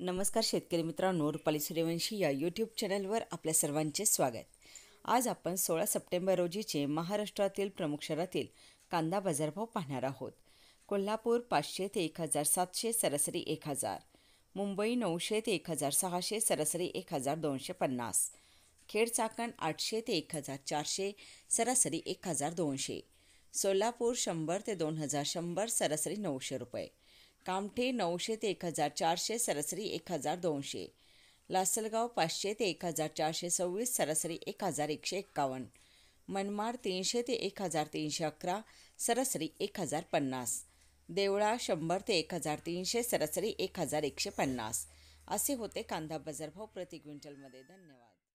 नमस्कार शेतकरी मित्रांनो रुपाली सूर्यवंशी या यूट्यूब चॅनलवर आपल्या सर्वांचे स्वागत आज आपण सोळा सप्टेंबर रोजीचे महाराष्ट्रातील प्रमुख शहरातील कांदा बाजारभाव पाहणार आहोत कोल्हापूर पाचशे ते एक हजार सातशे सरासरी एक हजार मुंबई नऊशे ते एक हजार सहाशे सरासरी एक हजार दोनशे पन्नास खेड चाकण आठशे ते एक हजार चारशे सरासरी एक हजार दोनशे सोलापूर शंभर ते दोन हजार शंभर सरासरी नऊशे रुपये कामठे नऊशे ते एक हजार चारशे सरासरी एक हजार दोनशे लासलगाव पाचशे ते एक हजार चारशे सव्वीस सरासरी एक हजार एकशे एक्कावन्न मनमाड तीनशे ते एक हजार तीनशे अकरा सरासरी एक हजार पन्नास देवळा शंभर ते एक हजार तीनशे सरासरी एक हजार एकशे पन्नास असे होते कांदा बाजारभाव प्रति क्विंटलमध्ये धन्यवाद